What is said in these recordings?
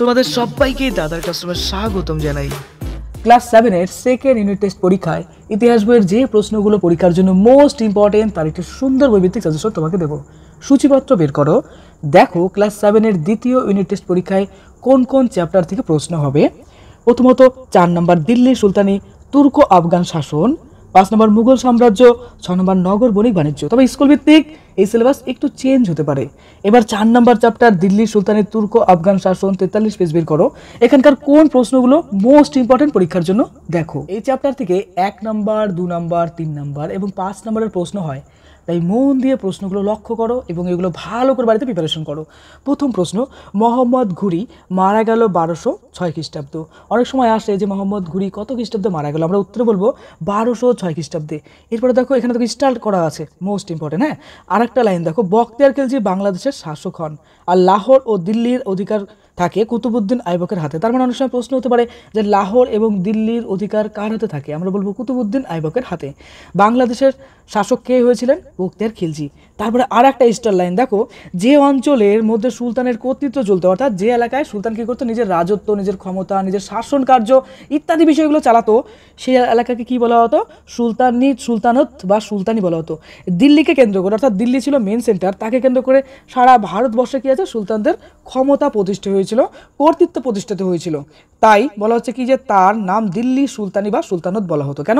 তোমাদের সবাইকে দাদার কাস্টমার স্বাগতম জানাই ক্লাস সেভেনের সেকেন্ড ইউনিট টেস্ট পরীক্ষায় ইতিহাস বইয়ের যে প্রশ্নগুলো পরীক্ষার জন্য মোস্ট ইম্পর্টেন্ট তার একটি সুন্দর বৈভিত্তিক সাজেশন তোমাকে দেবো সূচিপত্র বের করো দেখো ক্লাস সেভেনের দ্বিতীয় ইউনিট টেস্ট পরীক্ষায় কোন কোন চ্যাপ্টার থেকে প্রশ্ন হবে প্রথমত চার নম্বর দিল্লি সুলতানি তুর্ক আফগান শাসন পাঁচ নম্বর মুঘল সাম্রাজ্য ছ নম্বর নগর বণিক বাণিজ্য তবে স্কুল ভিত্তিক এই সিলেবাস একটু চেঞ্জ হতে পারে এবার চার নম্বর চ্যাপ্টার দিল্লি সুলতানের তুর্ক আফগান শাসন তেতাল্লিশ পেজ বের করো এখানকার কোন প্রশ্নগুলো মোস্ট ইম্পর্টেন্ট পরীক্ষার জন্য দেখো এই চ্যাপ্টার থেকে এক নম্বর দু নম্বর তিন নম্বর এবং পাঁচ নম্বরের প্রশ্ন হয় তাই মন দিয়ে প্রশ্নগুলো লক্ষ্য করো এবং এগুলো ভালো করে বাড়িতে প্রিপারেশন করো প্রথম প্রশ্ন মোহাম্মদ ঘুরি মারা গেল বারোশো ছয় খ্রিস্টাব্দ অনেক সময় আসে যে মোহাম্মদ ঘুরি কত খ্রিস্টাব্দে মারা গেল আমরা উত্তরে বলবো বারোশো ছয় খ্রিস্টাব্দে এরপরে দেখো এখানে তো স্টার্ট করা আছে মোস্ট ইম্পর্টেন্ট হ্যাঁ আর একটা লাইন দেখো বক্তিয়ার খেলছি বাংলাদেশের শাসক হন আর লাহোর ও দিল্লির অধিকার থাকে কুতুবুদ্দিন আইবকের হাতে তার মানে অনেক সময় প্রশ্ন হতে পারে যে লাহোর এবং দিল্লির অধিকার কার হাতে থাকে আমরা বলবো কুতুবুদ্দিন আইবকের হাতে বাংলাদেশের শাসক কে হয়েছিলেন বক্তিয়ার খিলজি তারপরে আর একটা স্টার লাইন দেখো যে অঞ্চলের মধ্যে সুলতানের কর্তৃত্ব চলতো অর্থাৎ যে এলাকায় সুলতান কী করতো নিজের রাজত্ব নিজের ক্ষমতা নিজের শাসন কার্য ইত্যাদি বিষয়গুলো চালাতো সেই এলাকাকে কি বলা হতো সুলতানি সুলতানত বা সুলতানি বলা হতো দিল্লিকে কেন্দ্র করে অর্থাৎ দিল্লি ছিল মেন সেন্টার তাকে কেন্দ্র করে সারা ভারতবর্ষে কী আছে সুলতানদের ক্ষমতা প্রতিষ্ঠিত হয়েছিল কর্তৃত্ব প্রতিষ্ঠিত হয়েছিল তাই বলা হচ্ছে কি যে তার নাম দিল্লি সুলতানি বা সুলতানত বলা হতো কেন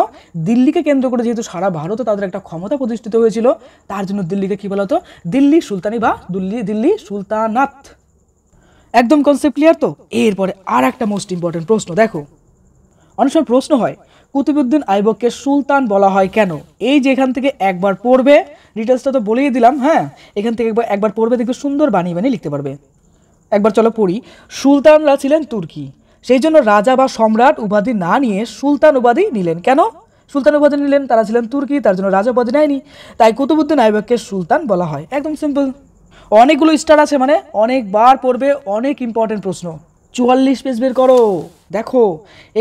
দিল্লিকে কেন্দ্র করে যেহেতু সারা ভারতে তাদের একটা ক্ষমতা প্রতিষ্ঠিত হয়েছিল তার জন্য দিল্লিকে কি বলা হতো দিল্লি সুলতানি বা দিল্লি দিল্লি সুলতানাত একদম কনসেপ্ট ক্লিয়ার তো এরপরে আর একটা মোস্ট ইম্পর্টেন্ট প্রশ্ন দেখো অনেক সময় প্রশ্ন হয় কুতুবুদ্দিন আইবককে সুলতান বলা হয় কেন এই যে এখান থেকে একবার পড়বে ডিটেলসটা তো বলেই দিলাম হ্যাঁ এখান থেকে একবার একবার পড়বে দেখবে সুন্দর বানিয়ে বানিয়ে লিখতে পারবে একবার চলো পড়ি সুলতানরা ছিলেন তুর্কি সেই জন্য রাজা বা সম্রাট উপাধি না নিয়ে সুলতান উপাধি নিলেন কেন সুলতান উপাধি নিলেন তারা ছিলেন তুর্কি তার জন্য রাজা উপাধি নেয়নি তাই কুতুবুদ্দিন আইবাককে সুলতান বলা হয় একদম সিম্পল অনেকগুলো স্টার আছে মানে অনেকবার পড়বে অনেক ইম্পর্টেন্ট প্রশ্ন চুয়াল্লিশ পেজ বের করো দেখো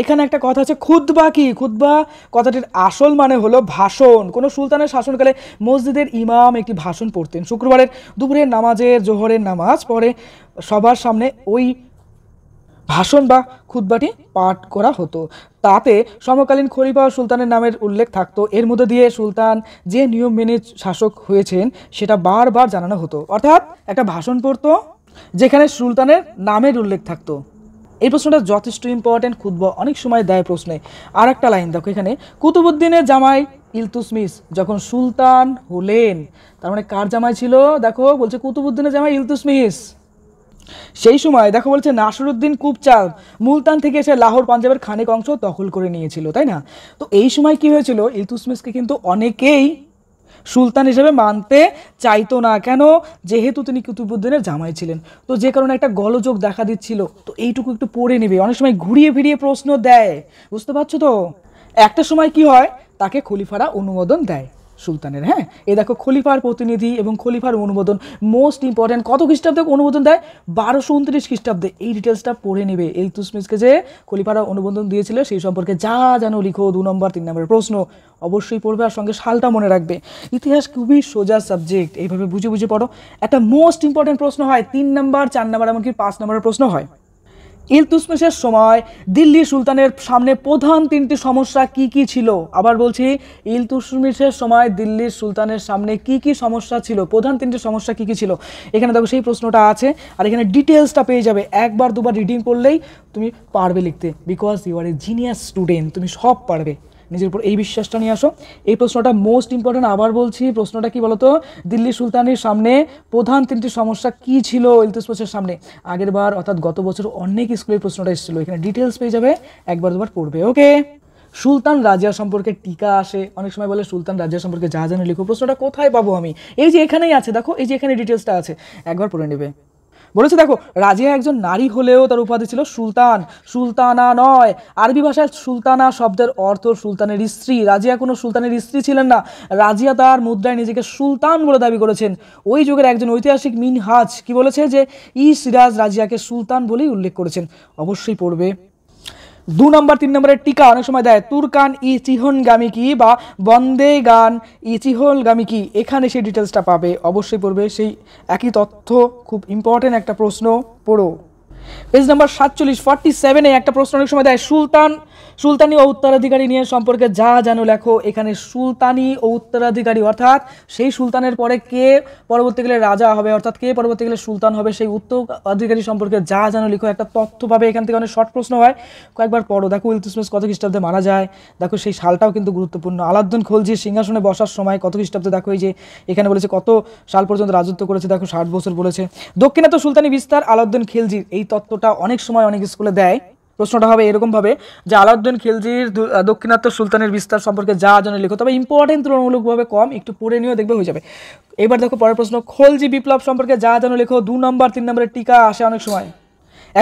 এখানে একটা কথা আছে খুদ্া কি খুদ্া কথাটির আসল মানে হলো ভাষণ কোনো সুলতানের শাসনকালে মসজিদের ইমাম একটি ভাষণ পড়তেন শুক্রবারের দুপুরের নামাজের জোহরের নামাজ পরে সবার সামনে ওই ভাষণ বা খুদবাটি পাঠ করা হতো তাতে সমকালীন খলিফা সুলতানের নামের উল্লেখ থাকতো এর মধ্যে দিয়ে সুলতান যে নিয়ম মেনে শাসক হয়েছেন সেটা বারবার জানানো হতো অর্থাৎ একটা ভাষণ পড়তো যেখানে সুলতানের নামের উল্লেখ থাকতো এই প্রশ্নটা যথেষ্ট ইম্পর্টেন্ট খুদ্ব অনেক সময় দেয় প্রশ্নে আর একটা লাইন দেখো এখানে কুতুবুদ্দিনের জামাই ইলতুসমিস যখন সুলতান হলেন তার মানে কার জামাই ছিল দেখো বলছে কুতুবুদ্দিনের জামাই ইলতুসমিস সেই সময় দেখো বলছে নাসরুদ্দিন কুপচাঁদ মুলতান থেকে এসে লাহোর পাঞ্জাবের খানেক অংশ দখল করে নিয়েছিল তাই না তো এই সময় কি হয়েছিল ইলতুসমিসকে কিন্তু অনেকেই সুলতান হিসেবে মানতে চাইতো না কেন যেহেতু তিনি কুতুবুদ্দিনের জামাই ছিলেন তো যে কারণে একটা গলযোগ দেখা দিচ্ছিল তো এইটুকু একটু পড়ে নেবে অনেক সময় ঘুরিয়ে ফিরিয়ে প্রশ্ন দেয় বুঝতে পারছো তো একটা সময় কি হয় তাকে খলিফারা অনুমোদন দেয় সুলতানের হ্যাঁ এ দেখো খলিফার প্রতিনিধি এবং খলিফার অনুমোদন মোস্ট ইম্পর্ট্যান্ট কত খ্রিস্টাব্দে অনুমোদন দেয় বারোশো উনত্রিশ খ্রিস্টাব্দে এই ডিটেলসটা পড়ে নেবে এই তুসমিসকে যে খলিফারা অনুমোদন দিয়েছিল সেই সম্পর্কে যা যেন লিখো দু নম্বর তিন নম্বরের প্রশ্ন অবশ্যই পড়বে আর সঙ্গে সালটা মনে রাখবে ইতিহাস খুবই সোজা সাবজেক্ট এইভাবে বুঝে বুঝে পড়ো একটা মোস্ট ইম্পর্ট্যান্ট প্রশ্ন হয় তিন নম্বর চার নম্বর এমনকি পাঁচ নম্বরের প্রশ্ন হয় ইলতুসমেশের সময় দিল্লি সুলতানের সামনে প্রধান তিনটি সমস্যা কি কি ছিল আবার বলছি ইলতুসমিশের সময় দিল্লির সুলতানের সামনে কি কি সমস্যা ছিল প্রধান তিনটি সমস্যা কি কি ছিল এখানে দেখো সেই প্রশ্নটা আছে আর এখানে ডিটেলসটা পেয়ে যাবে একবার দুবার রিডিং করলেই তুমি পারবে লিখতে because you are a genius student তুমি সব পারবে নিজের উপর এই বিশ্বাসটা নিয়ে আসো এই প্রশ্নটা মোস্ট ইম্পর্টেন্ট আবার বলছি প্রশ্নটা কি বলতো দিল্লি সুলতানের সামনে প্রধান তিনটি সমস্যা কি ছিল ইলতুসপোসের সামনে আগের বার অর্থাৎ গত বছর অনেক স্কুলের প্রশ্নটা এসেছিলো এখানে ডিটেলস পেয়ে যাবে একবার দুবার পড়বে ওকে সুলতান রাজিয়া সম্পর্কে টিকা আসে অনেক সময় বলে সুলতান রাজিয়া সম্পর্কে যা জানে লিখো প্রশ্নটা কোথায় পাবো আমি এই যে এখানেই আছে দেখো এই যে এখানে ডিটেলসটা আছে একবার পড়ে নেবে বলেছে দেখো রাজিয়া একজন নারী হলেও তার উপাধি ছিল সুলতান সুলতানা নয় আরবি ভাষায় সুলতানা শব্দের অর্থ সুলতানের স্ত্রী রাজিয়া কোনো সুলতানের স্ত্রী ছিলেন না রাজিয়া তার মুদ্রায় নিজেকে সুলতান বলে দাবি করেছেন ওই যুগের একজন ঐতিহাসিক মিনহাজ কি বলেছে যে ই সিরাজ রাজিয়াকে সুলতান বলেই উল্লেখ করেছেন অবশ্যই পড়বে দু নম্বর তিন নম্বরের টিকা অনেক সময় দেয় তুরকান ই চিহনগামী কি বা বন্দে গান ই চিহলগামী কি এখানে সেই ডিটেলসটা পাবে অবশ্যই পড়বে সেই একই তথ্য খুব ইম্পর্টেন্ট একটা প্রশ্ন পড়ো পেজ নাম্বার সাতচল্লিশ ফর্টি সেভেনে একটা প্রশ্ন অনেক সময় দেয় সুলতান সুলতানি ও উত্তরাধিকারী নিয়ে সম্পর্কে যা জানো লেখো এখানে সুলতানি ও উত্তরাধিকারী অর্থাৎ সেই সুলতানের পরে কে পরবর্তীকালে রাজা হবে অর্থাৎ কে পরবর্তীকালে সুলতান হবে সেই উত্তরাধিকারী সম্পর্কে যা জানো লিখো একটা তথ্য পাবে এখান থেকে অনেক শর্ট প্রশ্ন হয় কয়েকবার পড়ো দেখো ইলতুসমিস কত খ্রিস্টাব্দে মারা যায় দেখো সেই সালটাও কিন্তু গুরুত্বপূর্ণ আলাদ্দন খোলজি সিংহাসনে বসার সময় কত খ্রিস্টাব্দে দেখো এই যে এখানে বলেছে কত সাল পর্যন্ত রাজত্ব করেছে দেখো ষাট বছর বলেছে দক্ষিণাত সুলতানি বিস্তার আলাউদ্দিন খিলজির এই তত্ত্বটা অনেক সময় অনেক স্কুলে দেয় প্রশ্নটা হবে এরকমভাবে যে আলাউদ্দিন খিলজির দক্ষিণাত্য সুলতানের বিস্তার সম্পর্কে যা জানে লিখো তবে ইম্পর্টেন্ট তুলনামূলকভাবে কম একটু পড়ে নিয়েও দেখবে হয়ে যাবে এবার দেখো পরের প্রশ্ন খোলজি বিপ্লব সম্পর্কে যা জানো লিখো দু নম্বর তিন নম্বরের টিকা আসে অনেক সময়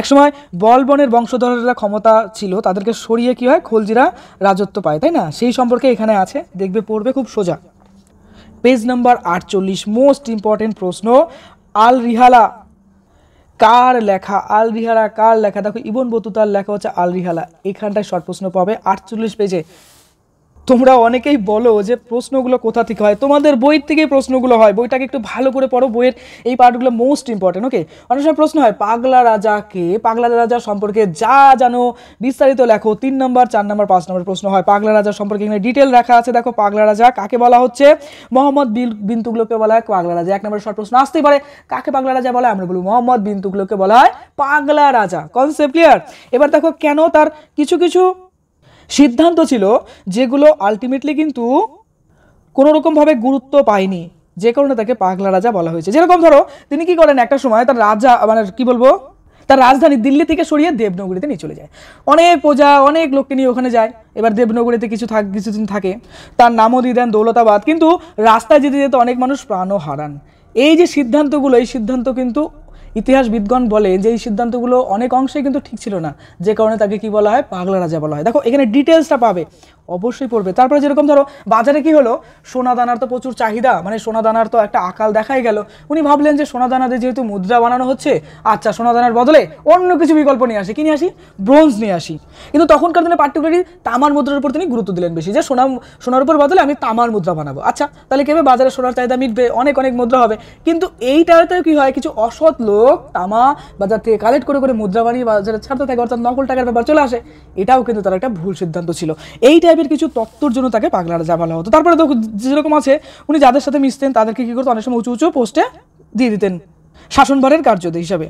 একসময় বলবনের বংশধরেরা ক্ষমতা ছিল তাদেরকে সরিয়ে কী হয় খোলজিরা রাজত্ব পায় তাই না সেই সম্পর্কে এখানে আছে দেখবে পড়বে খুব সোজা পেজ নাম্বার আটচল্লিশ মোস্ট ইম্পর্টেন্ট প্রশ্ন আল রিহালা কার লেখা আল রিহালা কার লেখা দেখো ইবন বতুতার লেখা হচ্ছে আল রিহালা এখানটায় শর্ট প্রশ্ন পাবে আটচল্লিশ পেজে তোমরা অনেকেই বলো যে প্রশ্নগুলো কোথা থেকে হয় তোমাদের বইয়ের থেকেই প্রশ্নগুলো হয় বইটাকে একটু ভালো করে পড়ো বইয়ের এই পার্টগুলো মোস্ট ইম্পর্টেন্ট ওকে অনেক সময় প্রশ্ন হয় পাগলা রাজাকে পাগলা রাজা সম্পর্কে যা জানো বিস্তারিত লেখো তিন নম্বর চার নম্বর পাঁচ নম্বর প্রশ্ন হয় পাগলা রাজা সম্পর্কে এখানে ডিটেল রাখা আছে দেখো পাগলা রাজা কাকে বলা হচ্ছে মোহাম্মদ বিল বিন্তুগুলোকে বলা হয় পাগলা রাজা এক নম্বর শর্ট প্রশ্ন আসতেই পারে কাকে পাগলা রাজা বলা হয় আমরা বলবো মোহাম্মদ বিন্তুগুলোকে বলা হয় পাগলা রাজা কনসেপ্ট ক্লিয়ার এবার দেখো কেন তার কিছু কিছু সিদ্ধান্ত ছিল যেগুলো আলটিমেটলি কিন্তু কোনো রকমভাবে গুরুত্ব পায়নি যে কারণে তাকে পাগলা রাজা বলা হয়েছে যেরকম ধরো তিনি কি করেন একটা সময় তার রাজা মানে কি বলবো তার রাজধানী দিল্লি থেকে সরিয়ে দেবনগরীতে নিয়ে চলে যায় অনেক প্রজা অনেক লোককে নিয়ে ওখানে যায় এবার দেবনগরীতে কিছু থাক কিছুদিন থাকে তার নামও দিয়ে দেন দৌলতাবাদ কিন্তু রাস্তায় যেতে যেতে অনেক মানুষ প্রাণও হারান এই যে সিদ্ধান্তগুলো এই সিদ্ধান্ত কিন্তু ইতিহাসবিদগণ বলে যে এই সিদ্ধান্তগুলো অনেক অংশে কিন্তু ঠিক ছিল না যে কারণে তাকে কি বলা হয় পাগলা রাজা বলা হয় দেখো এখানে ডিটেলসটা পাবে অবশ্যই পড়বে তারপরে যেরকম ধরো বাজারে কি হলো সোনা দানার তো প্রচুর চাহিদা মানে সোনা দানার তো একটা আকাল দেখাই গেল উনি ভাবলেন যে সোনা দানাতে যেহেতু মুদ্রা বানানো হচ্ছে আচ্ছা সোনা দানার বদলে অন্য কিছু বিকল্প নিয়ে আসি কি নিয়ে আসি ব্রোঞ্জ নিয়ে আসি কিন্তু তখনকার দিনে পার্টিকুলারলি তামার মুদ্রার উপর তিনি গুরুত্ব দিলেন বেশি যে সোনা সোনার উপর বদলে আমি তামার মুদ্রা বানাবো আচ্ছা তাহলে কেবে বাজারে সোনার চাহিদা মিটবে অনেক অনেক মুদ্রা হবে কিন্তু এইটাতেও কি হয় কিছু অসৎ লোক তামা বাজার থেকে কালেক্ট করে করে মুদ্রা বানিয়ে বাজারে ছাড়তে থাকে অর্থাৎ নকল টাকার ব্যাপার চলে আসে এটাও কিন্তু তার একটা ভুল সিদ্ধান্ত ছিল এইটা টাইপের কিছু তত্ত্বর জন্য তাকে যা জামানো হতো তারপরে দেখো যেরকম আছে উনি যাদের সাথে মিশতেন তাদেরকে কী করতো অনেক সময় উঁচু উঁচু পোস্টে দিয়ে দিতেন শাসনভারের কার্যত হিসাবে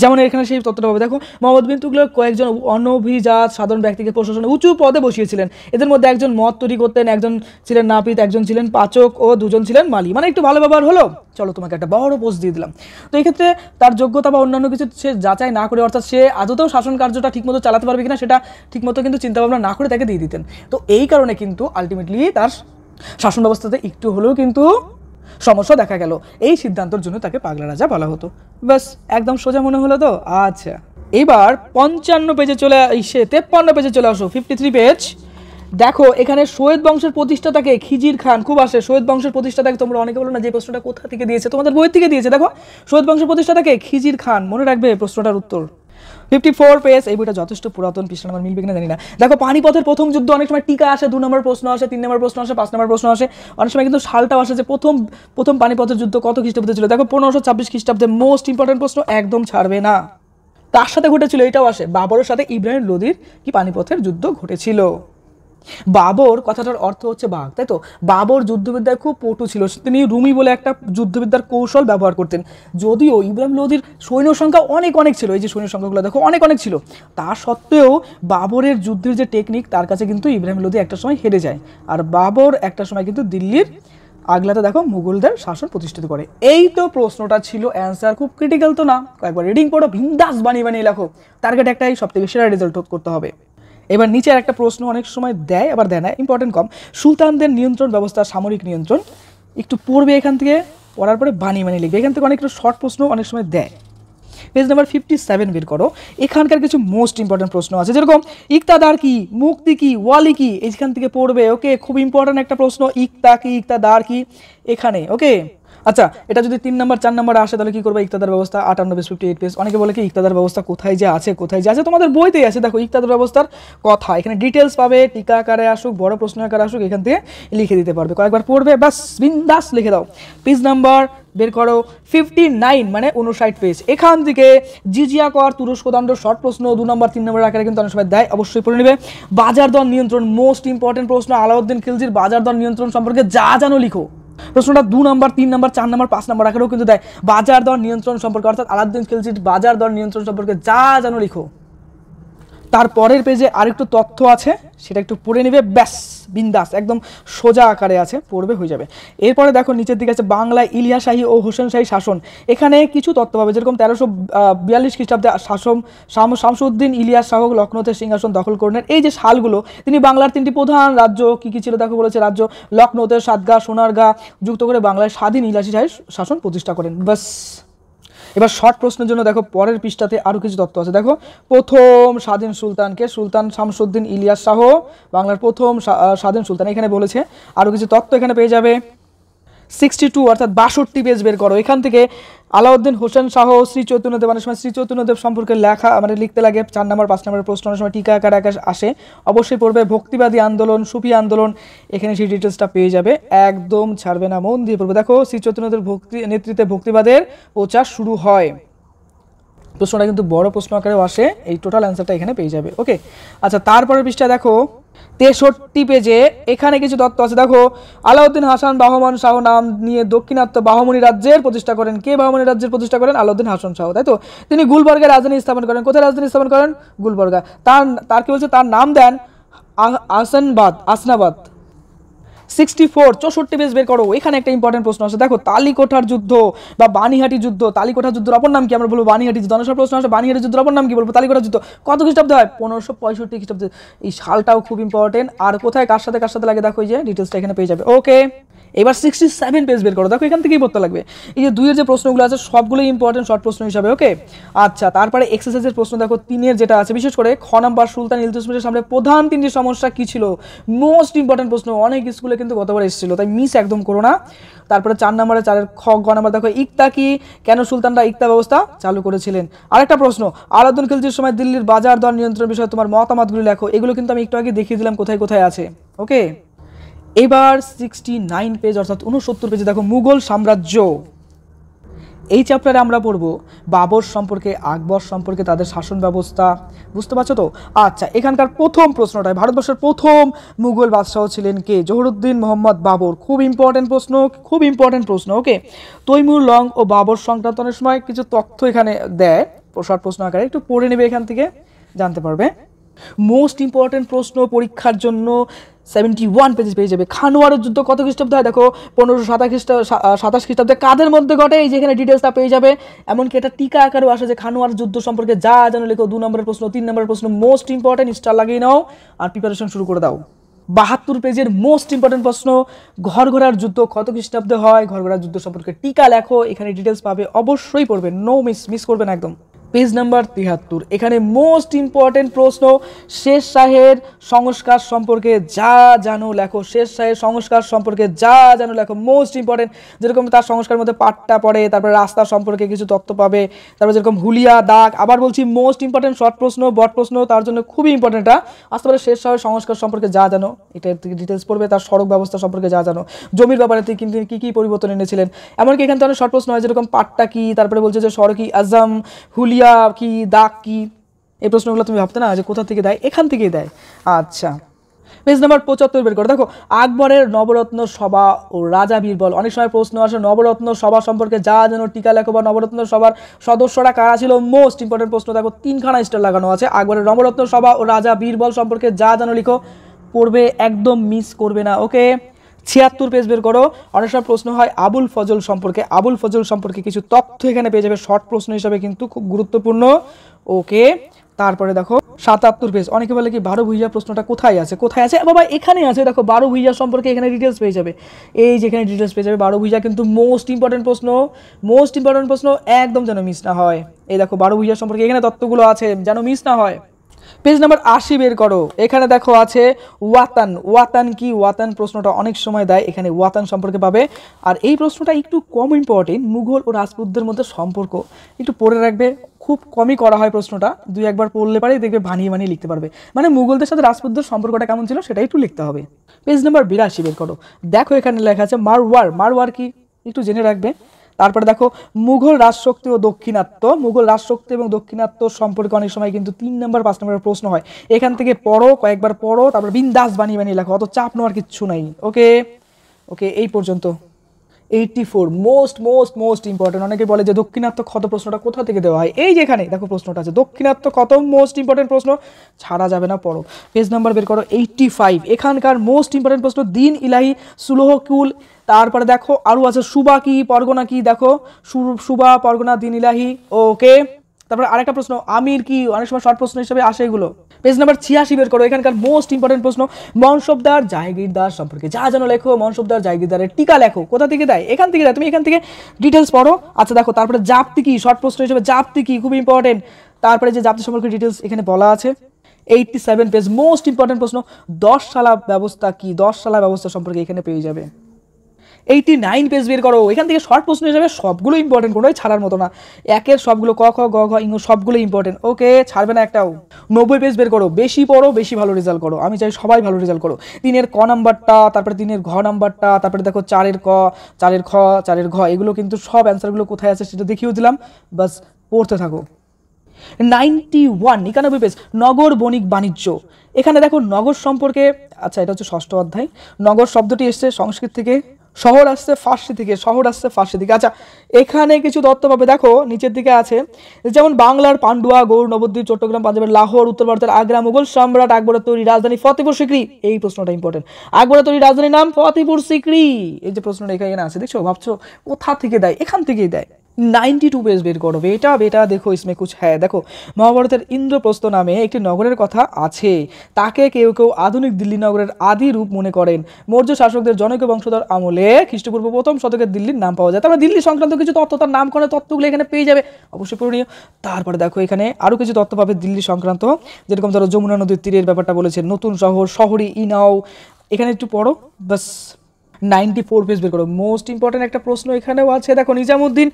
যেমন এখানে সেই তত্ত্বটা পাবে দেখো মোহাম্মদ বিন তুগলক কয়েকজন অনভিজাত সাধারণ ব্যক্তিকে প্রশাসনে উঁচু পদে বসিয়েছিলেন এদের মধ্যে একজন মদ তৈরি করতেন একজন ছিলেন নাপিত একজন ছিলেন পাচক ও দুজন ছিলেন মালি মানে একটু ভালো ব্যবহার হলো চলো তোমাকে একটা বড় পোস্ট দিয়ে দিলাম তো এক্ষেত্রে তার যোগ্যতা বা অন্যান্য কিছু সে যাচাই না করে অর্থাৎ সে আদতেও শাসন কার্যটা ঠিকমতো চালাতে পারবে কিনা সেটা ঠিকমতো কিন্তু চিন্তাভাবনা না করে তাকে দিয়ে দিতেন তো এই কারণে কিন্তু আলটিমেটলি তার শাসন ব্যবস্থাতে একটু হলেও কিন্তু সমস্যা দেখা গেল এই সিদ্ধান্তর জন্য তাকে পাগলা রাজা বলা হতো ব্যাস একদম সোজা মনে হলো তো আচ্ছা এবার পঞ্চান্ন পেজে চলে এসে তেপ্পান্ন পেজে চলে আসো ফিফটি থ্রি পেজ দেখো এখানে সৈয়দ বংশের প্রতিষ্ঠাতাকে খিজির খান খুব আসে সৈয়দ বংশের প্রতিষ্ঠাতাকে তোমরা অনেকে বলো না যে প্রশ্নটা কোথা থেকে দিয়েছে তোমাদের বই থেকে দিয়েছে দেখো সৈয়দ বংশের প্রতিষ্ঠাতাকে খিজির খান মনে রাখবে প্রশ্নটার উত্তর ফিফটি ফোর পেস এই বইটা যথেষ্ট পুরাতন পৃষ্ঠ নম্বর মিলবে কিনা জানি না দেখো পানিপথের প্রথম যুদ্ধ অনেক সময় টিকা আসে দু নম্বর প্রশ্ন আসে তিন নম্বর প্রশ্ন আসে পাঁচ নম্বর প্রশ্ন আসে অনেক সময় কিন্তু সালটাও আসে যে প্রথম প্রথম পানিপথের যুদ্ধ কত খ্রিস্টাব্দে ছিল দেখো পনেরোশো ছাব্বিশ খ্রিস্টাব্দে মোস্ট ইম্পর্টেন্ট প্রশ্ন একদম ছাড়বে না তার সাথে ঘটেছিল এটাও আসে বাবরের সাথে ইব্রাহিম লোদির কি পানিপথের যুদ্ধ ঘটেছিল বাবর কথাটার অর্থ হচ্ছে বাঘ তাই তো বাবর যুদ্ধবিদ্যায় খুব পটু ছিল তিনি রুমি বলে একটা যুদ্ধবিদ্যার কৌশল ব্যবহার করতেন যদিও ইব্রাহিম লোধির সৈন্য সংখ্যা অনেক অনেক ছিল এই যে সৈন্য সংখ্যাগুলো দেখো অনেক অনেক ছিল তা সত্ত্বেও বাবরের যুদ্ধের যে টেকনিক তার কাছে কিন্তু ইব্রাহিম লোধি একটা সময় হেরে যায় আর বাবর একটা সময় কিন্তু দিল্লির আগলাতে দেখো মুঘলদের শাসন প্রতিষ্ঠিত করে এই তো প্রশ্নটা ছিল অ্যান্সার খুব ক্রিটিক্যাল তো না কয়েকবার রিডিং পড়ো ভিন্দাস বানিয়ে বানিয়ে লেখো টার্গেট একটাই সব থেকে সেরা রেজাল্ট করতে হবে এবার নিচের একটা প্রশ্ন অনেক সময় দেয় আবার দেয় না ইম্পর্টেন্ট কম সুলতানদের নিয়ন্ত্রণ ব্যবস্থা সামরিক নিয়ন্ত্রণ একটু পড়বে এখান থেকে পড়ার পরে বানি মানি লিখবে এখান থেকে অনেকটা শর্ট প্রশ্ন অনেক সময় দেয় পেজ নাম্বার ফিফটি সেভেন বের করো এখানকার কিছু মোস্ট ইম্পর্টেন্ট প্রশ্ন আছে যেরকম ইকতাদার কি মুক্তি কি ওয়ালি কি এইখান থেকে পড়বে ওকে খুব ইম্পর্টেন্ট একটা প্রশ্ন ইকতা কি ইকতাদার কি এখানে ওকে আচ্ছা এটা যদি তিন নম্বর চার নম্বরে আসে তাহলে কি করবে ইকতাদার ব্যবস্থা আটান্ন বেস ফিফটি এইট পেজ অনেকে বলে কি ইকতাদার ব্যবস্থা কোথায় যে আছে কোথায় যে আছে তোমাদের বইতেই আছে দেখো ইকতাদার ব্যবস্থার কথা এখানে ডিটেলস পাবে টিকা আকারে আসুক বড় প্রশ্ন আকারে আসুক এখান থেকে লিখে দিতে পারবে কয়েকবার পড়বে বা বিন্দাস লিখে দাও পেজ নাম্বার বের করো ফিফটি নাইন মানে উনষাট পেজ এখান থেকে জিজিয়া কর তুরস্ক দণ্ড শর্ট প্রশ্ন দু নম্বর তিন নম্বর আকারে কিন্তু অনেক সময় দেয় অবশ্যই পড়ে নেবে বাজার দর নিয়ন্ত্রণ মোস্ট ইম্পর্টেন্ট প্রশ্ন আলাউদ্দিন খিলজির বাজার দর নিয়ন্ত্রণ সম্পর্কে যা জানো লিখো প্রশ্নটা দু নম্বর তিন নম্বর চার নম্বর পাঁচ নম্বর আকারেও কিন্তু দেয় বাজার দর নিয়ন্ত্রণ সম্পর্কে অর্থাৎ আলাদ্দিন খেলছি বাজার দর নিয়ন্ত্রণ সম্পর্কে যা যেন লিখো তার পরের পেজে আরেকটু তথ্য আছে সেটা একটু পড়ে নেবে ব্যাস বিন্দাস একদম সোজা আকারে আছে পড়বে হয়ে যাবে এরপরে দেখো নিচের দিকে আছে বাংলা ইলিয়াশাহী ও হোসেনশাহী শাসন এখানে কিছু তথ্য পাবে যেরকম তেরোশো বিয়াল্লিশ খ্রিস্টাব্দে শাসন শাম শামসুদ্দিন ইলিয়াস শাহ লক্ষ্ণৌতে সিংহাসন দখল করলেন এই যে সালগুলো তিনি বাংলার তিনটি প্রধান রাজ্য কী কী ছিল দেখো বলেছে রাজ্য লক্ষ্ণৌতে সাতগা সোনারগা যুক্ত করে বাংলায় স্বাধীন ইলিয়াশী শাহী শাসন প্রতিষ্ঠা করেন ব্যাস এবার শর্ট প্রশ্নের জন্য দেখো পরের পৃষ্ঠাতে আরও কিছু তথ্য আছে দেখো প্রথম স্বাধীন সুলতানকে সুলতান শামসুদ্দিন ইলিয়াস শাহ বাংলার প্রথম স্বাধীন সুলতান এখানে বলেছে আরও কিছু তথ্য এখানে পেয়ে যাবে সিক্সটি টু অর্থাৎ বাষট্টি পেজ বের করো এখান থেকে আলাউদ্দিন হোসেন শাহ শ্রী চৈতন্যদেব অনেক সময় শ্রী চৈতন্যদেব সম্পর্কে লেখা মানে লিখতে লাগে চার নম্বর পাঁচ নম্বর প্রশ্ন অনেক সময় টিকা আকার আকাশ আসে অবশ্যই পড়বে ভক্তিবাদী আন্দোলন সুফি আন্দোলন এখানে সেই ডিটেলসটা পেয়ে যাবে একদম ছাড়বে না মন দিয়ে পড়বে দেখো শ্রী চৈতন্যদেব ভক্তি নেতৃত্বে ভক্তিবাদের প্রচার শুরু হয় প্রশ্নটা কিন্তু বড় প্রশ্ন আকারেও আসে এই টোটাল অ্যান্সারটা এখানে পেয়ে যাবে ওকে আচ্ছা তারপরের পৃষ্ঠা দেখো তেষট্টি পেজে এখানে কিছু তত্ত্ব আছে দেখো আলাউদ্দিন হাসান বাহমান শাহ নাম নিয়ে দক্ষিণাত্য বাহমণি রাজ্যের প্রতিষ্ঠা করেন কে বাহমনি রাজ্যের প্রতিষ্ঠা করেন আলাউদ্দিন হাসান শাহ তাই তো তিনি গুলবর্গে রাজধানী স্থাপন করেন কোথায় রাজধানী স্থাপন করেন গুলবর্গা তার তার কি বলছে তার নাম দেন আসানবাদ আসনাবাদ সিক্সটি ফোর চৌষট্টি পেজ বের করো এখানে একটা ইম্পর্টেন্ট প্রশ্ন আছে দেখো তালিকোঠার যুদ্ধ বা বানিহাটি যুদ্ধ তালিকোঠার যুদ্ধের অপর নাম কি আমরা বলবো বানিহাটি যুদ্ধ অনুসার প্রশ্ন আসে বানিহাটি যুদ্ধের অপর নাম কি বলবো তালিকোঠার যুদ্ধ কত খ্রিস্টাব্দে হয় পনেরোশো পঁয়ষট্টি খ্রিস্টাব্দে এই সালটাও খুব ইম্পর্টেন্ট আর কোথায় কার সাথে কার সাথে লাগে দেখো যে ডিটেলসটা এখানে পেয়ে যাবে ওকে এবার সিক্সটি সেভেন পেজ বের করো দেখো এখান থেকেই পড়তে লাগবে এই যে দুইয়ের যে প্রশ্নগুলো আছে সবগুলোই ইম্পর্টেন্ট শর্ট প্রশ্ন হিসাবে ওকে আচ্ছা তারপরে এক্সারসাইজের প্রশ্ন দেখো তিনের যেটা আছে বিশেষ করে খনাম্বার সুলতান ইলতুসমিরের সামনে প্রধান তিনটি সমস্যা কী ছিল মোস্ট ইম্পর্টেন্ট প্রশ্ন অনেক স্কুলে কিন্তু গতবার এসেছিলো তাই মিস একদম করো না তারপরে চার নাম্বারে চারের খ গ নাম্বার দেখো ইকতা কি কেন সুলতানরা ইকতা ব্যবস্থা চালু করেছিলেন আরেকটা প্রশ্ন আলাদুল খিলজির সময় দিল্লির বাজার দর নিয়ন্ত্রণ বিষয়ে তোমার মতামতগুলি লেখো এগুলো কিন্তু আমি একটু আগে দেখিয়ে দিলাম কোথায় কোথায় আছে ওকে এবার সিক্সটি নাইন পেজ অর্থাৎ উনসত্তর পেজে দেখো মুঘল সাম্রাজ্য এই চ্যাপ্টারে আমরা পড়ব বাবর সম্পর্কে আকবর সম্পর্কে তাদের শাসন ব্যবস্থা বুঝতে পারছো তো আচ্ছা এখানকার প্রথম প্রশ্নটায় ভারতবর্ষের প্রথম মুঘল বাদশাহ ছিলেন কে জহরুদ্দিন মোহাম্মদ বাবর খুব ইম্পর্টেন্ট প্রশ্ন খুব ইম্পর্টেন্ট প্রশ্ন ওকে তৈমুর লং ও বাবর সংক্রান্তনের সময় কিছু তথ্য এখানে দেয় প্রসার প্রশ্ন আকারে একটু পড়ে নেবে এখান থেকে জানতে পারবে মোস্ট ইম্পর্টেন্ট প্রশ্ন পরীক্ষার জন্য সেভেন্টি ওয়ান পেজেস পেয়ে যাবে খানোয়ারের যুদ্ধ কত খ্রিস্টাব্দ হয় দেখো পনেরোশো সাতাশ খ্রিস্টাব সাতাশ খ্রিস্টাব্দে কাদের মধ্যে ঘটে এই যেখানে ডিটেলসটা পেয়ে যাবে এমনকি এটা টিকা আকারেও আসে যে খানোয়ার যুদ্ধ সম্পর্কে যা যেন লেখো দু নম্বরের প্রশ্ন তিন নম্বরের প্রশ্ন মোস্ট ইম্পর্টেন্ট স্টার লাগিয়ে নাও আর প্রিপারেশন শুরু করে দাও বাহাত্তর পেজের মোস্ট ইম্পর্টেন্ট প্রশ্ন ঘর ঘোড়ার যুদ্ধ কত খ্রিস্টাব্দে হয় ঘর ঘোড়ার যুদ্ধ সম্পর্কে টিকা লেখো এখানে ডিটেলস পাবে অবশ্যই পড়বে নো মিস মিস করবেন একদম পেজ নাম্বার তিহাত্তর এখানে মোস্ট ইম্পর্টেন্ট প্রশ্ন শেষ শাহের সংস্কার সম্পর্কে যা জানো লেখো শেষ শাহের সংস্কার সম্পর্কে যা জানো লেখো মোস্ট ইম্পর্টেন্ট যেরকম তার সংস্কারের মধ্যে পাট্টা পড়ে তারপরে রাস্তা সম্পর্কে কিছু তত্ত্ব পাবে তারপর যেরকম হুলিয়া দাগ আবার বলছি মোস্ট ইম্পর্টেন্ট শর্ট প্রশ্ন বট প্রশ্ন তার জন্য খুবই ইম্পর্টেন্টটা আসতে পারে শেষ শাহের সংস্কার সম্পর্কে যা জানো এটা ডিটেলস পড়বে তার সড়ক ব্যবস্থা সম্পর্কে যা জানো জমির ব্যাপারে তিনি কী কী পরিবর্তন এনেছিলেন এমনকি এখানে তো অনেক শর্ট প্রশ্ন হয় যেরকম পাট্টা কী তারপরে বলছে যে সড়কি আজম হুলিয়া ক্রিয়া কি দাগ কি এই প্রশ্নগুলো তুমি ভাবতে না যে কোথা থেকে দেয় এখান থেকেই দেয় আচ্ছা পেজ নাম্বার পঁচাত্তর বের করো দেখো আকবরের নবরত্ন সভা ও রাজা বীরবল অনেক সময় প্রশ্ন আসে নবরত্ন সভা সম্পর্কে যা যেন টিকা লেখো বা নবরত্ন সভার সদস্যরা কারা ছিল মোস্ট ইম্পর্টেন্ট প্রশ্ন দেখো তিনখানা স্টার লাগানো আছে আকবরের নবরত্ন সভা ও রাজা বীরবল সম্পর্কে যা যেন লিখো পড়বে একদম মিস করবে না ওকে ছিয়াত্তর পেজ বের করো অনেক সময় প্রশ্ন হয় আবুল ফজল সম্পর্কে আবুল ফজল সম্পর্কে কিছু তথ্য এখানে পেয়ে যাবে শর্ট প্রশ্ন হিসাবে কিন্তু খুব গুরুত্বপূর্ণ ওকে তারপরে দেখো সাতাত্তর পেজ অনেকে বলে কি বারো ভুইয়া প্রশ্নটা কোথায় আছে কোথায় আছে বাবা এখানে আছে দেখো বারো ভুইয়া সম্পর্কে এখানে ডিটেলস পেয়ে যাবে এই যেখানে ডিটেলস পেয়ে যাবে বারো ভুইয়া কিন্তু মোস্ট ইম্পর্টেন্ট প্রশ্ন মোস্ট ইম্পর্টেন্ট প্রশ্ন একদম যেন মিস না হয় এই দেখো বারো ভুইয়া সম্পর্কে এখানে তত্ত্বগুলো আছে যেন মিস না হয় পেজ নাম্বার আশি বের করো এখানে দেখো আছে ওয়াতান ওয়াতান কি ওয়াতান প্রশ্নটা অনেক সময় দেয় এখানে ওয়াতান সম্পর্কে পাবে আর এই প্রশ্নটা একটু কম ইম্পর্টেন্ট মুঘল ও রাজপুতদের মধ্যে সম্পর্ক একটু পড়ে রাখবে খুব কমই করা হয় প্রশ্নটা দুই একবার পড়লে পারে দেখবে বানিয়ে বানিয়ে লিখতে পারবে মানে মুঘলদের সাথে রাজপুতদের সম্পর্কটা কেমন ছিল সেটাই একটু লিখতে হবে পেজ নাম্বার বিরাশি বের করো দেখো এখানে লেখা আছে মারওয়ার মারওয়ার কি একটু জেনে রাখবে তারপরে দেখো মুঘল রাজশক্তি ও দক্ষিণাত্য মুঘল রাজশক্তি এবং দক্ষিণাত্য সম্পর্কে অনেক সময় কিন্তু তিন নম্বর পাঁচ নম্বরের প্রশ্ন হয় এখান থেকে পড়ো কয়েকবার পড়ো তারপর বিন্দাস বানিয়ে বানিয়ে লেখো অত চাপ নেওয়ার কিচ্ছু নাই ওকে ওকে এই পর্যন্ত eighty four most most most important অনেকে বলে যে দক্ষিণাত্মক ক্ষত প্রশ্নটা কোথা থেকে দেওয়া হয় এই যেখানে দেখো প্রশ্নটা আছে দক্ষিণাত্মক ক্ষত মোস্ট ইম্পর্টেন্ট প্রশ্ন ছাড়া যাবে না পড়ো পেজ নাম্বার বের করো এইটটি ফাইভ এখানকার মোস্ট ইম্পর্টেন্ট প্রশ্ন দিন ইলাহি কুল তারপরে দেখো আরও আছে সুবা কি পরগনা কি দেখো সুবা পরগনা দিন ইলাহি ওকে তারপরে আরেকটা প্রশ্ন আমির কি অনেক সময় শর্ট প্রশ্ন হিসেবে আসে এগুলো পেজ নাম্বার ছিয়াশি বের করো এখানকার মোস্ট ইম্পর্টেন্ট প্রশ্ন মনসবদার জাহাগীরদার সম্পর্কে যা যেন লেখো মনসবদার জাহাগীরদারের টিকা লেখো কোথা থেকে দেয় এখান থেকে দেয় তুমি এখান থেকে ডিটেলস পড়ো আচ্ছা দেখো তারপরে জাপতি কি শর্ট প্রশ্ন হিসেবে জাপতি কি খুব ইম্পর্টেন্ট তারপরে যে জাপতি সম্পর্কে ডিটেলস এখানে বলা আছে eighty seven page most important প্রশ্ন দশশালা ব্যবস্থা কি দশশালা ব্যবস্থা সম্পর্কে এখানে পেয়ে যাবে এইটি নাইন পেজ বের করো এখান থেকে শর্ট প্রশ্ন হিসাবে সবগুলো ইম্পর্টেন্ট কোনোই ছাড়ার মতো না একের সবগুলো ক খ গ ঘ ইং সবগুলো ইম্পর্টেন্ট ওকে ছাড়বে না একটাও নব্বই পেজ বের করো বেশি পড়ো বেশি ভালো রেজাল্ট করো আমি চাই সবাই ভালো রেজাল্ট করো তিনের ক নাম্বারটা তারপরে তিনের ঘ নাম্বারটা তারপরে দেখো চারের ক চারের খ চারের ঘ এগুলো কিন্তু সব অ্যান্সারগুলো কোথায় আছে সেটা দেখিয়েও দিলাম বাস পড়তে থাকো নাইনটি ওয়ান একানব্বই পেজ নগর বণিক বাণিজ্য এখানে দেখো নগর সম্পর্কে আচ্ছা এটা হচ্ছে ষষ্ঠ অধ্যায় নগর শব্দটি এসছে সংস্কৃত থেকে শহর আসছে ফার্সি থেকে শহর আসছে ফার্সি থেকে আচ্ছা এখানে কিছু তথ্য পাবে দেখো নিচের দিকে আছে যেমন বাংলার পান্ডুয়া গৌর নবদ্বীপ চট্টগ্রাম পাঞ্জাবের লাহোর উত্তর ভারতের আগ্রা মুঘল সম্রাট আকবরের তৈরি রাজধানী ফতেপুর সিক্রি এই প্রশ্নটা ইম্পর্টেন্ট আকবরের তৈরি রাজধানীর নাম ফতেপুর সিক্রি এই যে প্রশ্নটা এখানে আছে দেখছো ভাবছো কোথা থেকে দেয় এখান থেকেই দেয় নাইনটি টু পেজ বের করো বেটা বেটা দেখো ইসমে কুচ হ্যাঁ দেখো মহাভারতের ইন্দ্রপ্রস্থ নামে একটি নগরের কথা আছে তাকে কেউ কেউ আধুনিক দিল্লি নগরের আদি রূপ মনে করেন মৌর্য শাসকদের জনক বংশধর আমলে খ্রিস্টপূর্ব প্রথম শতকের দিল্লির নাম পাওয়া যায় তারপরে দিল্লি সংক্রান্ত কিছু তথ্য তার করে তথ্যগুলো এখানে পেয়ে যাবে অবশ্যই পূরণীয় তারপরে দেখো এখানে আরও কিছু তথ্য পাবে দিল্লি সংক্রান্ত যেরকম ধরো যমুনা নদীর তীরের ব্যাপারটা বলেছে নতুন শহর শহরী ইনাও এখানে একটু পড়ো বাস নাইনটি ফোর পেজ বের করো মোস্ট ইম্পর্ট্যান্ট একটা প্রশ্ন এখানেও আছে দেখো নিজামুদ্দিন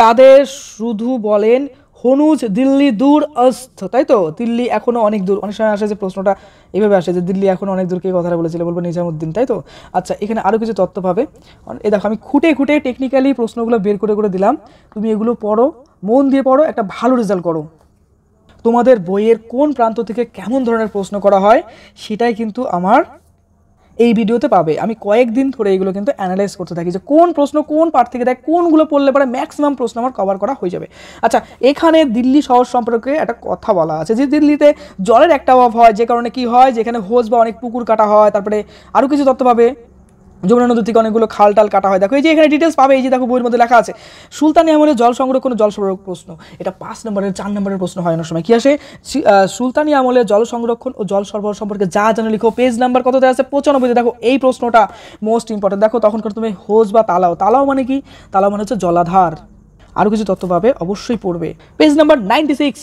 তাদের শুধু বলেন হনুজ দিল্লি দূর অস্থ তাই তো দিল্লি এখনও অনেক দূর অনেক সময় আসে যে প্রশ্নটা এভাবে আসে যে দিল্লি এখনও অনেক দূরকে কথাটা বলেছিল বলবো নিজামুদ্দিন তাই তো আচ্ছা এখানে আরও কিছু তথ্য পাবে এ দেখো আমি খুঁটে খুঁটে টেকনিক্যালি প্রশ্নগুলো বের করে করে দিলাম তুমি এগুলো পড়ো মন দিয়ে পড়ো একটা ভালো রেজাল্ট করো তোমাদের বইয়ের কোন প্রান্ত থেকে কেমন ধরনের প্রশ্ন করা হয় সেটাই কিন্তু আমার এই ভিডিওতে পাবে আমি কয়েকদিন ধরে এইগুলো কিন্তু অ্যানালাইজ করতে থাকি যে কোন প্রশ্ন কোন পার্ট থেকে দেয় কোনগুলো পড়লে পরে ম্যাক্সিমাম প্রশ্ন আমার কভার করা হয়ে যাবে আচ্ছা এখানে দিল্লি শহর সম্পর্কে একটা কথা বলা আছে যে দিল্লিতে জলের একটা অভাব হয় যে কারণে কি হয় যেখানে হোজ বা অনেক পুকুর কাটা হয় তারপরে আরও কিছু তথ্য পাবে যমুনা নদী থেকে অনেকগুলো খাল টাল কাটা হয় দেখো এই যে এখানে ডিটেলস পাবে এই যে দেখো বইয়ের মধ্যে লেখা আছে সুলতানি আমলে জল সংরক্ষণ জল সংগ্রহ প্রশ্ন এটা পাঁচ নম্বরের চার নম্বরের প্রশ্ন হয় অনেক সময় কি আসে সুলতানি আমলে জল সংরক্ষণ ও জল সরবরাহ সম্পর্কে যা জানো লিখো পেজ নাম্বার কত আছে পঁচানব্বইতে দেখো এই প্রশ্নটা মোস্ট ইম্পর্টেন্ট দেখো তখনকার তুমি হোজ বা তালাও তালাও মানে কি তালাও মানে হচ্ছে জলাধার আরও কিছু তথ্য পাবে অবশ্যই পড়বে পেজ নাম্বার নাইনটি সিক্স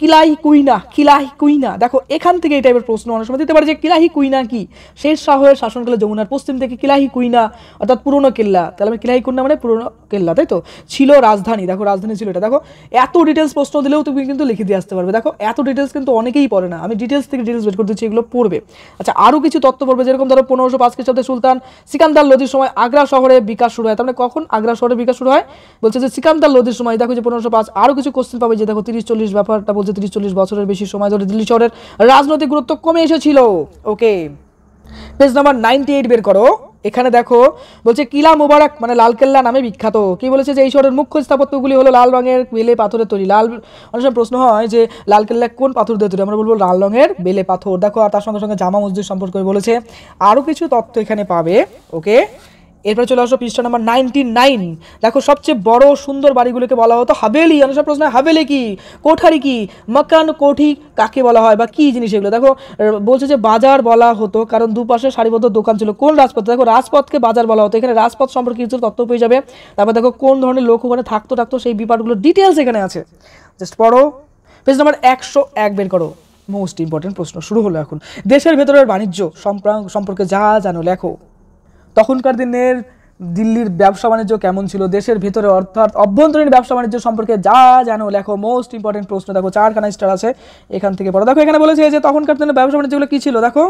কিলাই কুইনা কিলাহি কুইনা দেখো এখান থেকে এই টাইপের প্রশ্ন অনেক সময় দিতে পারে যে কিলাহি কুইনা কি শেষ শাহের শাসনকালে যমুনার পশ্চিম থেকে কিলাহি কুইনা অর্থাৎ পুরনো কেল্লা তাহলে আমি কিলাহি কুইনা মানে পুরনো কেল্লা তাই তো ছিল রাজধানী দেখো রাজধানী ছিল এটা দেখো এত ডিটেলস প্রশ্ন দিলেও তুমি কিন্তু লিখে দিয়ে আসতে পারবে দেখো এত ডিটেলস কিন্তু অনেকেই পড়ে না আমি ডিটেলস থেকে ডিটেলস বের দিচ্ছি এগুলো পড়বে আচ্ছা আরও কিছু তথ্য পড়বে যেরকম ধরো পনেরোশো পাঁচ খ্রিস্টাব্দে সুলতান সিকান্দার লোদির সময় আগ্রা শহরে বিকাশ শুরু হয় তার মানে কখন আগ্রা শহরে বিকাশ শুরু হয় বলছে যে সিকান্দার লোদির সময় দেখো যে পনেরোশো পাঁচ আরও কিছু কোশ্চেন পাবে যে দেখো তিরিশ চল্লিশ ব্যাপারটা বলছে তিরিশ চল্লিশ বছরের বেশি সময় ধরে দিল্লি শহরের রাজনৈতিক গুরুত্ব কমে এসেছিল okay page number ninety eight বের করো এখানে দেখো বলছে কিলা মুবারক মানে লালকেল্লা নামে বিখ্যাত কি বলেছে যে এই শহরের মুখ্য স্থাপত্যগুলি হলো লাল রঙের বেলে পাথরের তৈরি লাল অনেক সময় প্রশ্ন হয় যে লালকেল্লা কোন পাথর দিয়ে তৈরি আমরা বলবো লাল রঙের বেলে পাথর দেখো আর তার সঙ্গে সঙ্গে জামা মসজিদ সম্পর্কে বলেছে আরও কিছু তথ্য এখানে পাবে ওকে এরপরে চলে আসো পৃষ্ঠা নাম্বার নাইনটি নাইন দেখো সবচেয়ে বড় সুন্দর বাড়িগুলোকে বলা হতো হাবেলি অনেক প্রশ্ন হাবেলি কি কোঠারি কি মকান কোঠি কাকে বলা হয় বা কী জিনিস এগুলো দেখো বলছে যে বাজার বলা হতো কারণ দুপাশে সারিবদ্ধ দোকান ছিল কোন রাজপথ দেখো রাজপথকে বাজার বলা হতো এখানে রাজপথ সম্পর্কে কিছু তথ্য পেয়ে যাবে তারপর দেখো কোন ধরনের লোক ওখানে থাকতো থাকতো সেই বিপারগুলোর ডিটেলস এখানে আছে জাস্ট পড়ো পেজ নাম্বার একশো এক বের করো মোস্ট ইম্পর্টেন্ট প্রশ্ন শুরু হলো এখন দেশের ভেতরের বাণিজ্য সম্পর্কে যা জানো লেখো তখনকার দিনের দিল্লির ব্যবসা বাণিজ্য কেমন ছিল দেশের ভিতরে অর্থাৎ অভ্যন্তরীণ ব্যবসা বাণিজ্য সম্পর্কে যা জানো লেখো মোস্ট ইম্পর্টেন্ট প্রশ্ন দেখো চারখানা স্টার আছে এখান থেকে পড়ো দেখো এখানে বলেছে যে তখনকার দিনের ব্যবসা বাণিজ্যগুলো কী ছিল দেখো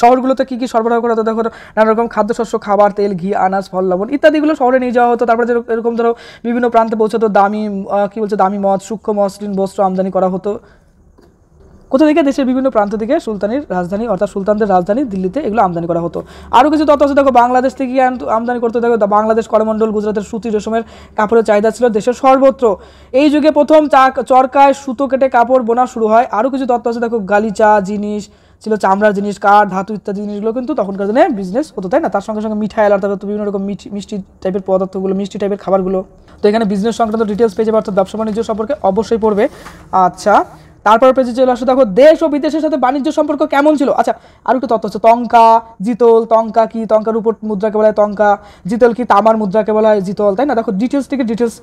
শহরগুলোতে কী কী সরবরাহ করা হতো দেখো নানা রকম খাদ্যশস্য খাবার তেল ঘি আনাজ ফল লবণ ইত্যাদিগুলো শহরে নিয়ে যাওয়া হতো তারপরে এরকম ধরো বিভিন্ন প্রান্তে পৌঁছতো দামি কী বলছে দামি মদ সূক্ষ্ম মসৃণ বস্ত্র আমদানি করা হতো কোথা থেকে দেশের বিভিন্ন প্রান্ত থেকে সুলতানের রাজধানী অর্থাৎ সুলতানদের রাজধানী দিল্লিতে এগুলো আমদানি করা হতো আরও কিছু তথ্য আছে দেখো বাংলাদেশ থেকে আমদানি করতে দেখো বাংলাদেশ করমণ্ডল গুজরাটের সুতি রেশমের কাপড়ের চাহিদা ছিল দেশের সর্বত্র এই যুগে প্রথম চাক চরকায় সুতো কেটে কাপড় বোনা শুরু হয় আরও কিছু তথ্য আছে দেখো গালিচা জিনিস ছিল চামড়ার জিনিস কাঠ ধাতু ইত্যাদি জিনিসগুলো কিন্তু তখনকার দিনে বিজনেস হতো তাই না তার সঙ্গে সঙ্গে মিঠাই আলাদা অর্থাৎ বিভিন্ন রকম মিষ্টি টাইপের পদার্থগুলো মিষ্টি টাইপের খাবারগুলো তো এখানে বিজনেস সংক্রান্ত ডিটেলস পেয়ে যাবে অর্থাৎ ব্যবসা বাণিজ্য সম্পর্কে অবশ্যই পড়বে আচ্ছা তারপর পেজে চলে আসো দেখো দেশ ও বিদেশের সাথে বাণিজ্য সম্পর্ক কেমন ছিল আচ্ছা আর একটু তথ্য হচ্ছে তঙ্কা জিতল তঙ্কা কি তঙ্কার উপর মুদ্রাকে বলা হয় তঙ্কা জিতল কি তামার মুদ্রাকে বলা হয় জিতল তাই না দেখো ডিটেলস থেকে ডিটেলস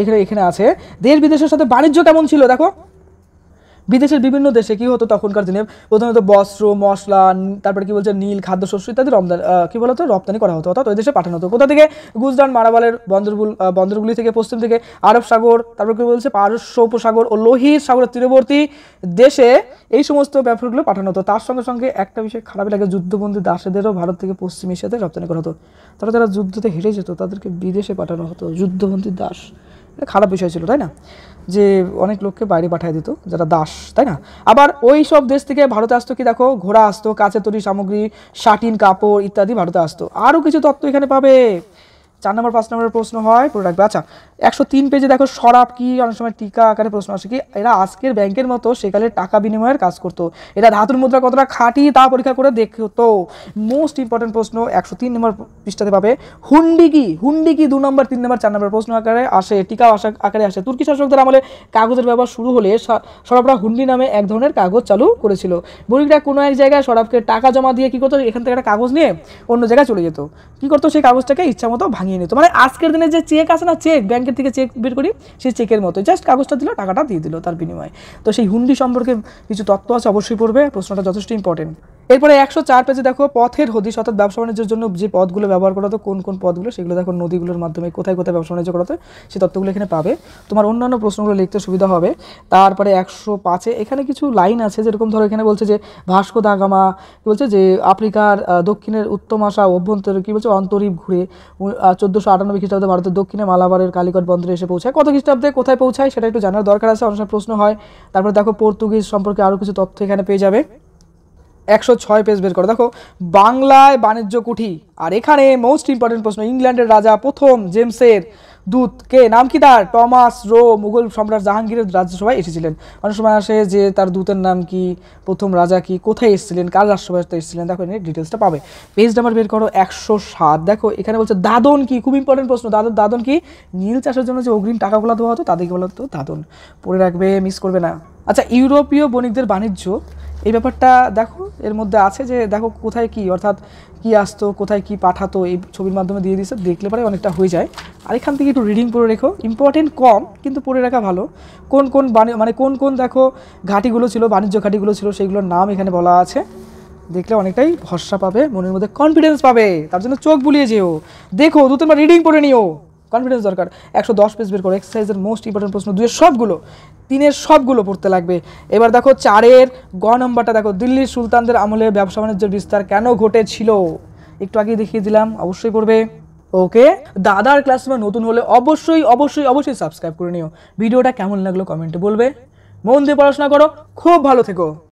এখানে এখানে আছে দেশ বিদেশের সাথে বাণিজ্য কেমন ছিল দেখো বিদেশের বিভিন্ন দেশে কি হতো তখনকার দিনে প্রধানত বস্ত্র মশলা তারপরে কি বলছে নীল খাদ্যশস্য ইত্যাদি রপ্তানি কী বলতো রপ্তানি করা হতো অর্থাৎ ওই দেশে পাঠানো হতো কোথা থেকে গুজরাট মারাবালের বন্দরগুল বন্দরগুলি থেকে পশ্চিম থেকে আরব সাগর তারপর কি বলছে পারস্য উপসাগর ও লোহিত সাগরের তীরবর্তী দেশে এই সমস্ত ব্যাপারগুলো পাঠানো হতো তার সঙ্গে সঙ্গে একটা বিষয় খারাপ লাগে যুদ্ধবন্দি দাসেদেরও ভারত থেকে পশ্চিম এশিয়াতে রপ্তানি করা হতো তারা যারা যুদ্ধতে হেরে যেত তাদেরকে বিদেশে পাঠানো হতো যুদ্ধবন্দি দাস খারাপ বিষয় ছিল তাই না যে অনেক লোককে বাইরে পাঠিয়ে দিত যারা দাস তাই না আবার ওই সব দেশ থেকে ভারতে আসতো কি দেখো ঘোড়া আসতো কাঁচের তৈরি সামগ্রী শাটিন কাপড় ইত্যাদি ভারতে আসতো আরও কিছু তত্ত্ব এখানে পাবে চার নম্বর পাঁচ নম্বরের প্রশ্ন হয় প্রোডাক্ট আচ্ছা একশো তিন পেজে দেখো সরাব কি অনেক সময় টিকা আকারে প্রশ্ন আসে কি এরা আজকের ব্যাংকের মতো সেকালে টাকা বিনিময়ের কাজ করতো এরা ধাতুর মুদ্রা কতটা খাঁটি তা পরীক্ষা করে দেখতো মোস্ট ইম্পর্টেন্ট প্রশ্ন একশো তিন নম্বর পৃষ্ঠাতে পাবে হুন্ডি কি হুন্ডি কি দু নম্বর তিন নম্বর চার নম্বর প্রশ্ন আকারে আসে টিকা আসা আকারে আসে তুর্কি শাসকদের আমলে কাগজের ব্যবহার শুরু হলে সরাবরা হুন্ডি নামে এক ধরনের কাগজ চালু করেছিল বণিকরা কোনো এক জায়গায় সরাবকে টাকা জমা দিয়ে কী করতো এখান থেকে একটা কাগজ নিয়ে অন্য জায়গায় চলে যেত কী করতো সেই কাগজটাকে মতো ভাঙিয়ে নিত মানে আজকের দিনে যে চেক আছে না চেক ব্যাংক ব্যাংকের থেকে চেক বের করি সেই চেকের মতো জাস্ট কাগজটা দিল টাকাটা দিয়ে দিল তার বিনিময়ে তো সেই হুন্ডি সম্পর্কে কিছু তত্ত্ব আছে অবশ্যই পড়বে প্রশ্নটা যথেষ্ট ইম্পর্টেন্ট এরপরে একশো চার পেজে দেখো পথের হদিশ অর্থাৎ ব্যবসা বাণিজ্যের জন্য যে পথগুলো ব্যবহার করা হতো কোন কোন পথগুলো সেগুলো দেখো নদীগুলোর মাধ্যমে কোথায় কোথায় ব্যবসা বাণিজ্য করা হতো সেই তথ্যগুলো এখানে পাবে তোমার অন্যান্য প্রশ্নগুলো লিখতে সুবিধা হবে তারপরে একশো পাঁচে এখানে কিছু লাইন আছে যেরকম ধরো এখানে বলছে যে ভাস্কো দাগামা কী বলছে যে আফ্রিকার দক্ষিণের উত্তম আশা অভ্যন্তরে কী বলছে অন্তরীপ ঘুরে চোদ্দোশো আটানব্বই খ্রিস্টাব্দে ভারতের দক্ষিণে মালাবারের কালিকট বন্দরে এসে পৌঁছায় কত খ্রিস্টাব্দে কোথায় পৌঁছায় সেটা একটু জানার দরকার আছে অনেক প্রশ্ন হয় তারপরে দেখো পর্তুগিজ সম্পর্কে আরও কিছু তথ্য এখানে পেয়ে যাবে একশো ছয় পেজ বের করো দেখো বাংলায় বাণিজ্য কুঠি আর এখানে মোস্ট ইম্পর্টেন্ট প্রশ্ন ইংল্যান্ডের রাজা প্রথম জেমসের দূত কে নাম কি তার টমাস রো মুঘল সম্রাট জাহাঙ্গীরের রাজ্যসভায় এসেছিলেন অনেক সময় আসে যে তার দূতের নাম কি প্রথম রাজা কি কোথায় এসেছিলেন কার রাষ্ট্রভাষাতে এসেছিলেন দেখো এনে ডিটেলসটা পাবে পেজ নাম্বার বের করো একশো সাত দেখো এখানে বলছে দাদন কি খুব ইম্পর্টেন্ট প্রশ্ন দাদন দাদন কি নীল চাষের জন্য যে অগ্রিম টাকাগুলো দেওয়া হতো তাদেরকে বলা হতো দাদন পড়ে রাখবে মিস করবে না আচ্ছা ইউরোপীয় বণিকদের বাণিজ্য এই ব্যাপারটা দেখো এর মধ্যে আছে যে দেখো কোথায় কি অর্থাৎ কি আসতো কোথায় কি পাঠাতো এই ছবির মাধ্যমে দিয়ে দিয়েছে দেখলে পরে অনেকটা হয়ে যায় আর এখান থেকে একটু রিডিং পড়ে রেখো ইম্পর্টেন্ট কম কিন্তু পড়ে রাখা ভালো কোন কোন মানে কোন কোন দেখো ঘাটিগুলো ছিল বাণিজ্য ঘাটিগুলো ছিল সেগুলোর নাম এখানে বলা আছে দেখলে অনেকটাই ভরসা পাবে মনের মধ্যে কনফিডেন্স পাবে তার জন্য চোখ বুলিয়ে যেও দেখো দু তোমার রিডিং পড়ে নিও কনফিডেন্স দরকার একশো দশ পেজ বের করো এক্সারসাইজের মোস্ট ইম্পর্টেন্ট প্রশ্ন দুয়ের সবগুলো তিনের সবগুলো পড়তে লাগবে এবার দেখো চারের গ নম্বরটা দেখো দিল্লির সুলতানদের আমলে ব্যবসা বাণিজ্যের বিস্তার কেন ঘটেছিল একটু আগে দেখিয়ে দিলাম অবশ্যই পড়বে ওকে দাদার ক্লাসরুমে নতুন হলে অবশ্যই অবশ্যই অবশ্যই সাবস্ক্রাইব করে নিও ভিডিওটা কেমন লাগলো কমেন্টে বলবে মন দিয়ে পড়াশোনা করো খুব ভালো থেকো